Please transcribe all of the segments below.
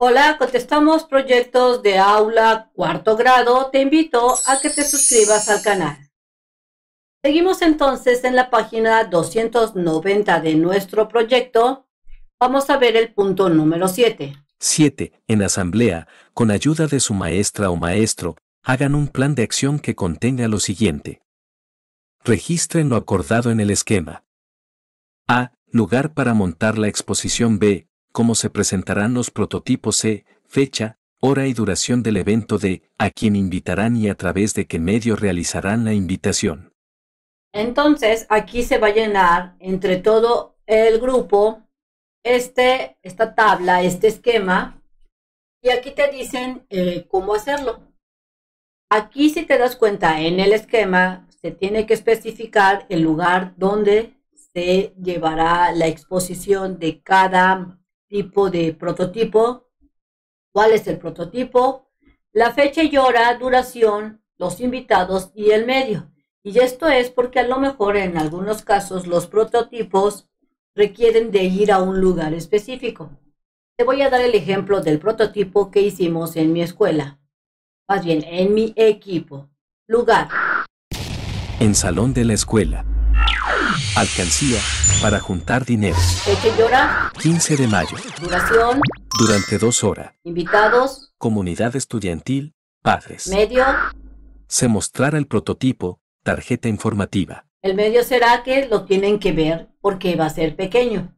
Hola, contestamos proyectos de aula cuarto grado. Te invito a que te suscribas al canal. Seguimos entonces en la página 290 de nuestro proyecto. Vamos a ver el punto número 7. 7. En asamblea, con ayuda de su maestra o maestro, hagan un plan de acción que contenga lo siguiente. Registren lo acordado en el esquema. A. Lugar para montar la exposición B cómo se presentarán los prototipos C, fecha, hora y duración del evento de a quién invitarán y a través de qué medio realizarán la invitación. Entonces, aquí se va a llenar entre todo el grupo este, esta tabla, este esquema, y aquí te dicen eh, cómo hacerlo. Aquí, si te das cuenta, en el esquema se tiene que especificar el lugar donde se llevará la exposición de cada tipo de prototipo, cuál es el prototipo, la fecha y hora, duración, los invitados y el medio. Y esto es porque a lo mejor en algunos casos los prototipos requieren de ir a un lugar específico. Te voy a dar el ejemplo del prototipo que hicimos en mi escuela, más bien en mi equipo. Lugar. En salón de la escuela. Alcancía para juntar dinero. 15 de mayo. Duración. Durante dos horas. Invitados. Comunidad estudiantil. Padres. Medio. Se mostrará el prototipo, tarjeta informativa. El medio será que lo tienen que ver porque va a ser pequeño.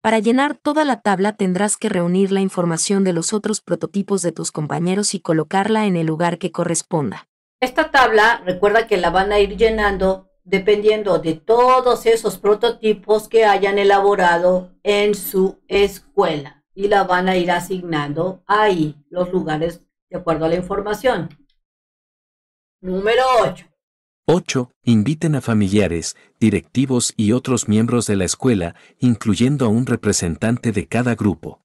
Para llenar toda la tabla tendrás que reunir la información de los otros prototipos de tus compañeros y colocarla en el lugar que corresponda. Esta tabla, recuerda que la van a ir llenando dependiendo de todos esos prototipos que hayan elaborado en su escuela y la van a ir asignando ahí los lugares de acuerdo a la información. Número 8. 8. Inviten a familiares, directivos y otros miembros de la escuela, incluyendo a un representante de cada grupo.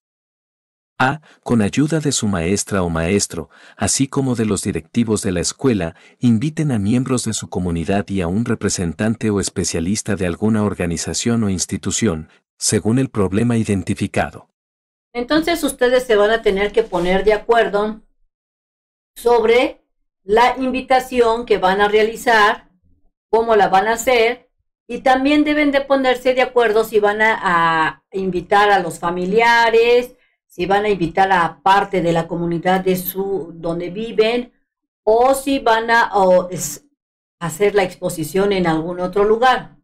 A, con ayuda de su maestra o maestro, así como de los directivos de la escuela, inviten a miembros de su comunidad y a un representante o especialista de alguna organización o institución, según el problema identificado. Entonces ustedes se van a tener que poner de acuerdo sobre la invitación que van a realizar, cómo la van a hacer, y también deben de ponerse de acuerdo si van a, invitar a los familiares, si van a invitar a parte de la comunidad de su donde viven o si van a hacer la exposición en algún otro lugar.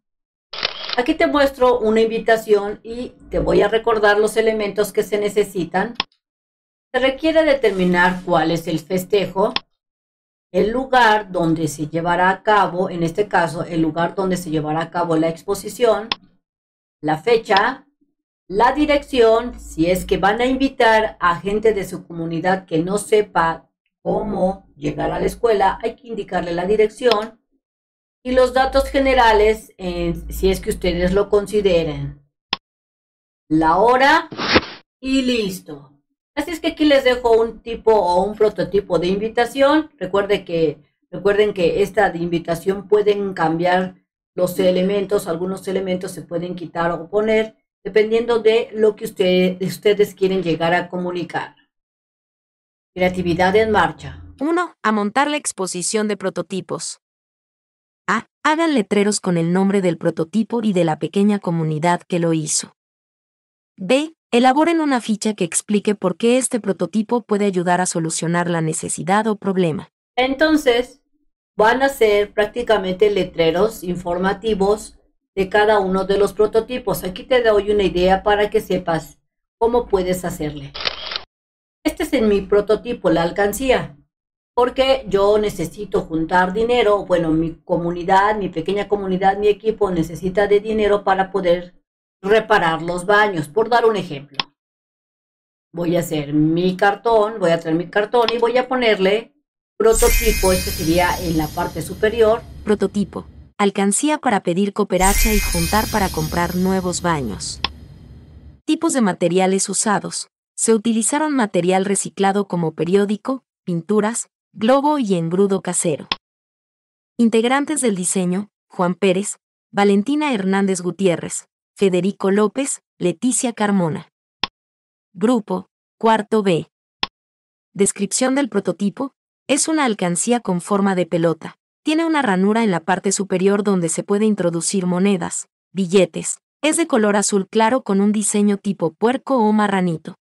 Aquí te muestro una invitación y te voy a recordar los elementos que se necesitan. Se requiere determinar cuál es el festejo, el lugar donde se llevará a cabo, en este caso, el lugar donde se llevará a cabo la exposición, la fecha, la dirección, si es que van a invitar a gente de su comunidad que no sepa cómo llegar a la escuela, hay que indicarle la dirección y los datos generales, eh, si es que ustedes lo consideren. La hora y listo. Así es que aquí les dejo un tipo o un prototipo de invitación. Recuerde que, recuerden que esta invitación pueden cambiar los elementos, algunos elementos se pueden quitar o poner dependiendo de lo que ustedes quieren llegar a comunicar. Creatividad en marcha. 1. A montar la exposición de prototipos. A. Hagan letreros con el nombre del prototipo y de la pequeña comunidad que lo hizo. B. Elaboren una ficha que explique por qué este prototipo puede ayudar a solucionar la necesidad o problema. Entonces, van a ser prácticamente letreros informativos de cada uno de los prototipos. Aquí te doy una idea para que sepas cómo puedes hacerle. Este es en mi prototipo, la alcancía, porque yo necesito juntar dinero, bueno, mi comunidad, mi pequeña comunidad, mi equipo necesita de dinero para poder reparar los baños, por dar un ejemplo. Voy a hacer mi cartón, voy a traer mi cartón y voy a ponerle prototipo, este sería en la parte superior. Prototipo alcancía para pedir cooperacha y juntar para comprar nuevos baños. Tipos de materiales usados. Se utilizaron material reciclado como periódico, pinturas, globo y engrudo casero. Integrantes del diseño, Juan Pérez, Valentina Hernández Gutiérrez, Federico López, Leticia Carmona. Grupo, cuarto B. Descripción del prototipo, es una alcancía con forma de pelota, tiene una ranura en la parte superior donde se puede introducir monedas, billetes. Es de color azul claro con un diseño tipo puerco o marranito.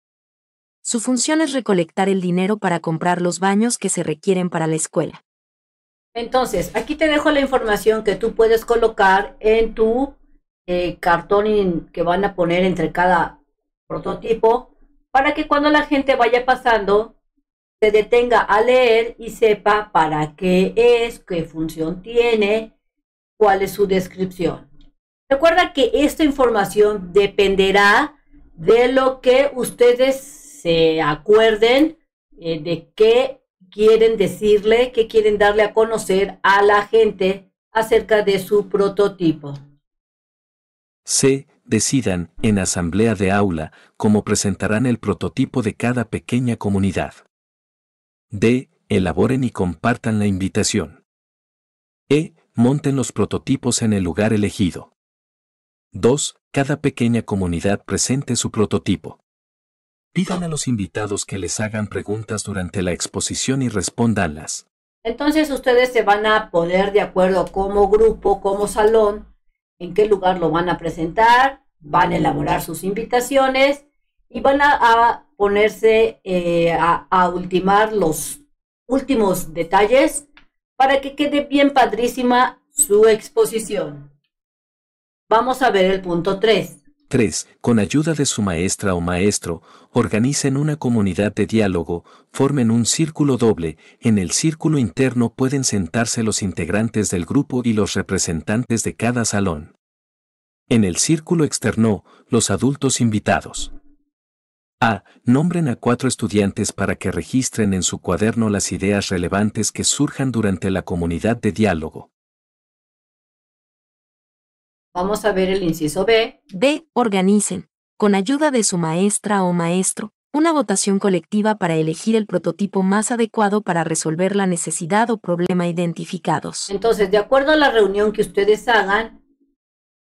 Su función es recolectar el dinero para comprar los baños que se requieren para la escuela. Entonces, aquí te dejo la información que tú puedes colocar en tu eh, cartón que van a poner entre cada prototipo para que cuando la gente vaya pasando se detenga a leer y sepa para qué es, qué función tiene, cuál es su descripción. Recuerda que esta información dependerá de lo que ustedes se acuerden eh, de qué quieren decirle, qué quieren darle a conocer a la gente acerca de su prototipo. se Decidan, en asamblea de aula, cómo presentarán el prototipo de cada pequeña comunidad. D. Elaboren y compartan la invitación. E. Monten los prototipos en el lugar elegido. 2. Cada pequeña comunidad presente su prototipo. Pidan a los invitados que les hagan preguntas durante la exposición y respóndanlas. Entonces ustedes se van a poder de acuerdo como grupo, como salón, en qué lugar lo van a presentar, van a elaborar sus invitaciones y van a ponerse eh, a, a ultimar los últimos detalles para que quede bien padrísima su exposición. Vamos a ver el punto 3. 3. Con ayuda de su maestra o maestro, organicen una comunidad de diálogo, formen un círculo doble, en el círculo interno pueden sentarse los integrantes del grupo y los representantes de cada salón. En el círculo externo, los adultos invitados. A. Nombren a cuatro estudiantes para que registren en su cuaderno las ideas relevantes que surjan durante la comunidad de diálogo. Vamos a ver el inciso B. B. Organicen, con ayuda de su maestra o maestro, una votación colectiva para elegir el prototipo más adecuado para resolver la necesidad o problema identificados. Entonces, de acuerdo a la reunión que ustedes hagan,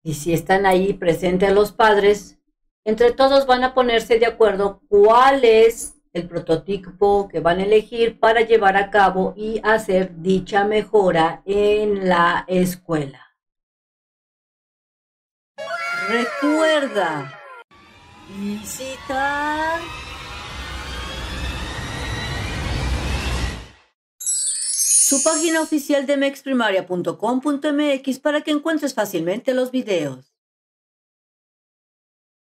y si están ahí presentes los padres, entre todos van a ponerse de acuerdo cuál es el prototipo que van a elegir para llevar a cabo y hacer dicha mejora en la escuela. Recuerda visitar su página oficial de mexprimaria.com.mx para que encuentres fácilmente los videos.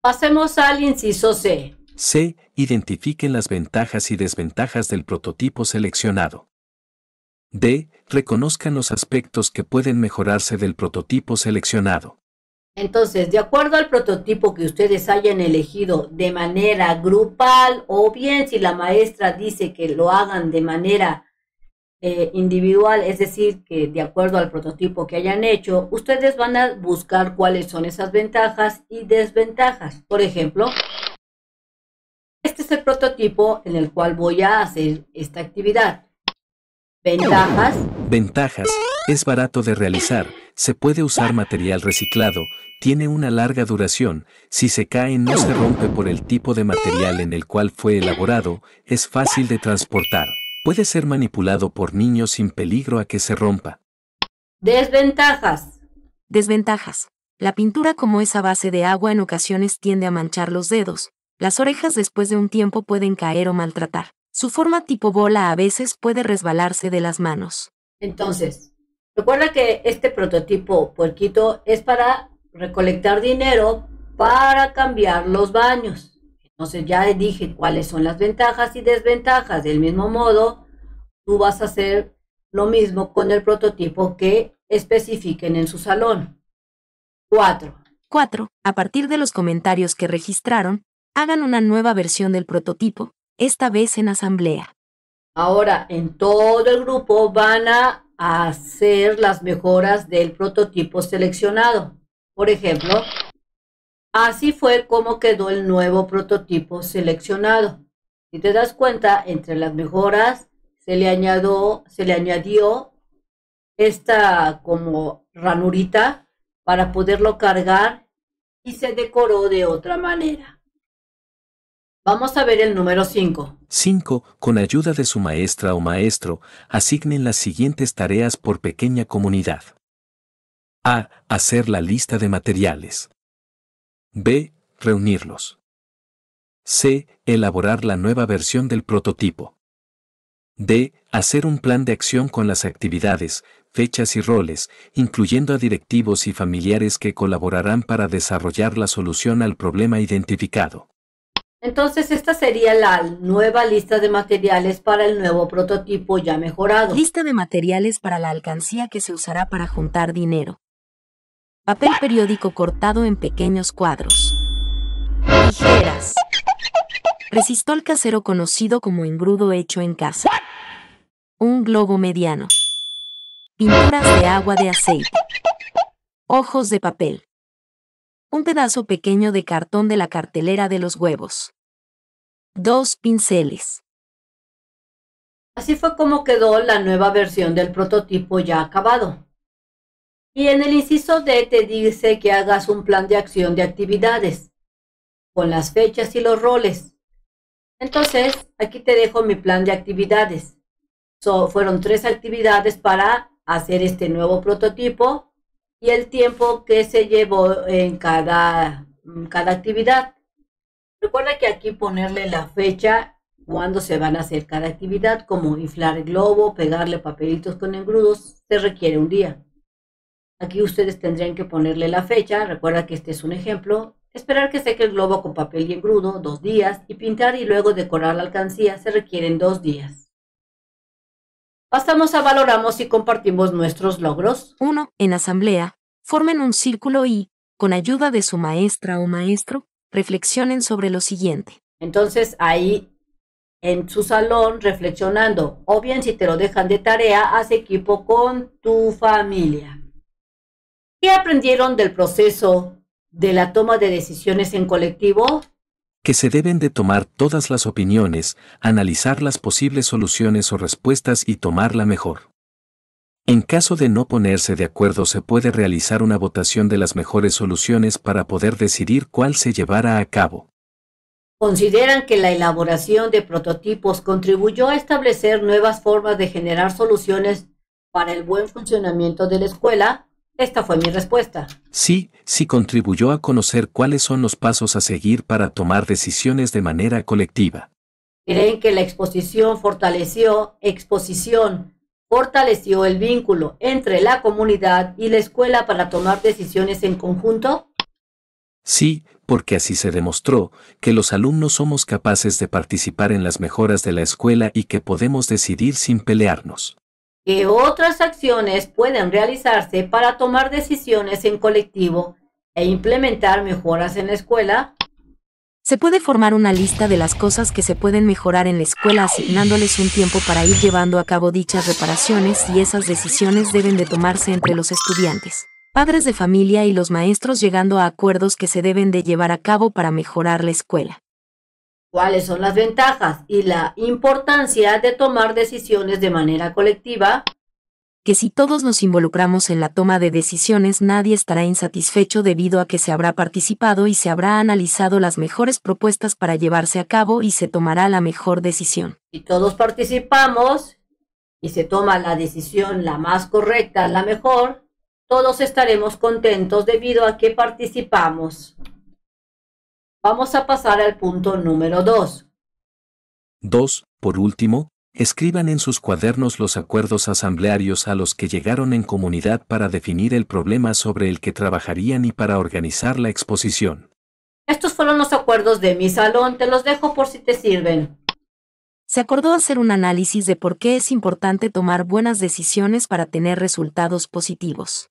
Pasemos al inciso C. C. Identifiquen las ventajas y desventajas del prototipo seleccionado. D. Reconozcan los aspectos que pueden mejorarse del prototipo seleccionado. Entonces, de acuerdo al prototipo que ustedes hayan elegido de manera grupal o bien si la maestra dice que lo hagan de manera eh, individual, es decir, que de acuerdo al prototipo que hayan hecho, ustedes van a buscar cuáles son esas ventajas y desventajas. Por ejemplo, este es el prototipo en el cual voy a hacer esta actividad. Ventajas. Ventajas. Es barato de realizar, se puede usar material reciclado, tiene una larga duración, si se cae no se rompe por el tipo de material en el cual fue elaborado, es fácil de transportar puede ser manipulado por niños sin peligro a que se rompa. Desventajas. Desventajas. La pintura como es a base de agua en ocasiones tiende a manchar los dedos. Las orejas después de un tiempo pueden caer o maltratar. Su forma tipo bola a veces puede resbalarse de las manos. Entonces, recuerda que este prototipo puerquito es para recolectar dinero para cambiar los baños. Entonces ya dije cuáles son las ventajas y desventajas. Del mismo modo, tú vas a hacer lo mismo con el prototipo que especifiquen en su salón. Cuatro. Cuatro. A partir de los comentarios que registraron, hagan una nueva versión del prototipo, esta vez en asamblea. Ahora, en todo el grupo van a hacer las mejoras del prototipo seleccionado. Por ejemplo, Así fue como quedó el nuevo prototipo seleccionado. Si te das cuenta, entre las mejoras se le añadió, esta como ranurita para poderlo cargar y se decoró de otra manera. Vamos a ver el número 5. 5. Con ayuda de su maestra o maestro, asignen las siguientes tareas por pequeña comunidad. A. Hacer la lista de materiales. B. Reunirlos. C. Elaborar la nueva versión del prototipo. D. Hacer un plan de acción con las actividades, fechas y roles, incluyendo a directivos y familiares que colaborarán para desarrollar la solución al problema identificado. Entonces, esta sería la nueva lista de materiales para el nuevo prototipo ya mejorado. Lista de materiales para la alcancía que se usará para juntar dinero. Papel periódico cortado en pequeños cuadros. Tijeras. Resistol casero conocido como engrudo hecho en casa. Un globo mediano. Pinturas de agua de aceite. Ojos de papel. Un pedazo pequeño de cartón de la cartelera de los huevos. Dos pinceles. Así fue como quedó la nueva versión del prototipo ya acabado. Y en el inciso D te dice que hagas un plan de acción de actividades con las fechas y los roles. Entonces, aquí te dejo mi plan de actividades. So, fueron tres actividades para hacer este nuevo prototipo y el tiempo que se llevó en cada, cada actividad. Recuerda que aquí ponerle la fecha cuando se van a hacer cada actividad, como inflar el globo, pegarle papelitos con engrudos, se requiere un día. Aquí ustedes tendrían que ponerle la fecha, recuerda que este es un ejemplo, esperar que seque el globo con papel y engrudo, dos días, y pintar y luego decorar la alcancía se requieren dos días. Pasamos a valoramos y compartimos nuestros logros. Uno, En asamblea, formen un círculo y, con ayuda de su maestra o maestro, reflexionen sobre lo siguiente. Entonces ahí en su salón reflexionando, o bien si te lo dejan de tarea, haz equipo con tu familia. ¿Qué aprendieron del proceso de la toma de decisiones en colectivo? Que se deben de tomar todas las opiniones, analizar las posibles soluciones o respuestas y tomar la mejor. En caso de no ponerse de acuerdo se puede realizar una votación de las mejores soluciones para poder decidir cuál se llevará a cabo. ¿Consideran que la elaboración de prototipos contribuyó a establecer nuevas formas de generar soluciones para el buen funcionamiento de la escuela? Esta fue mi respuesta. Sí, sí contribuyó a conocer cuáles son los pasos a seguir para tomar decisiones de manera colectiva. Creen que la exposición fortaleció, exposición, fortaleció el vínculo entre la comunidad y la escuela para tomar decisiones en conjunto. Sí, porque así se demostró que los alumnos somos capaces de participar en las mejoras de la escuela y que podemos decidir sin pelearnos. ¿Qué otras acciones pueden realizarse para tomar decisiones en colectivo e implementar mejoras en la escuela? Se puede formar una lista de las cosas que se pueden mejorar en la escuela asignándoles un tiempo para ir llevando a cabo dichas reparaciones y esas decisiones deben de tomarse entre los estudiantes, padres de familia y los maestros llegando a acuerdos que se deben de llevar a cabo para mejorar la escuela cuáles son las ventajas y la importancia de tomar decisiones de manera colectiva, que si todos nos involucramos en la toma de decisiones nadie estará insatisfecho debido a que se habrá participado y se habrá analizado las mejores propuestas para llevarse a cabo y se tomará la mejor decisión. Si todos participamos y se toma la decisión la más correcta, la mejor, todos estaremos contentos debido a que participamos. Vamos a pasar al punto número 2. 2. Por último, escriban en sus cuadernos los acuerdos asamblearios a los que llegaron en comunidad para definir el problema sobre el que trabajarían y para organizar la exposición. Estos fueron los acuerdos de mi salón, te los dejo por si te sirven. Se acordó hacer un análisis de por qué es importante tomar buenas decisiones para tener resultados positivos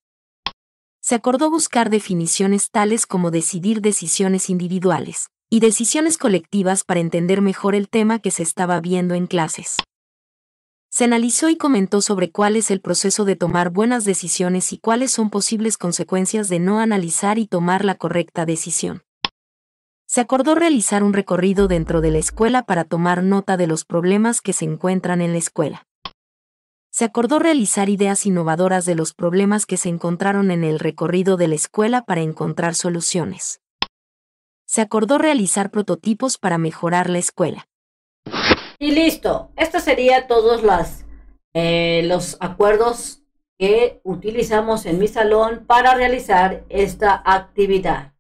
se acordó buscar definiciones tales como decidir decisiones individuales y decisiones colectivas para entender mejor el tema que se estaba viendo en clases. Se analizó y comentó sobre cuál es el proceso de tomar buenas decisiones y cuáles son posibles consecuencias de no analizar y tomar la correcta decisión. Se acordó realizar un recorrido dentro de la escuela para tomar nota de los problemas que se encuentran en la escuela se acordó realizar ideas innovadoras de los problemas que se encontraron en el recorrido de la escuela para encontrar soluciones. Se acordó realizar prototipos para mejorar la escuela. Y listo, estos serían todos las, eh, los acuerdos que utilizamos en mi salón para realizar esta actividad.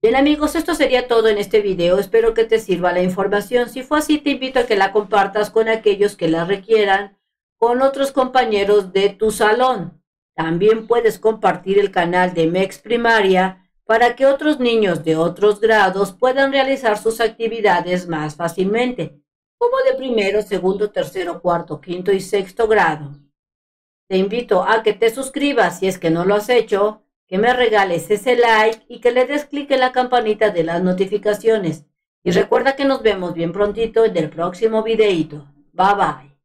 Bien amigos, esto sería todo en este video. Espero que te sirva la información. Si fue así, te invito a que la compartas con aquellos que la requieran con otros compañeros de tu salón. También puedes compartir el canal de MEX Primaria para que otros niños de otros grados puedan realizar sus actividades más fácilmente, como de primero, segundo, tercero, cuarto, quinto y sexto grado. Te invito a que te suscribas si es que no lo has hecho, que me regales ese like y que le des clic en la campanita de las notificaciones. Y recuerda que nos vemos bien prontito en el próximo videito. Bye bye.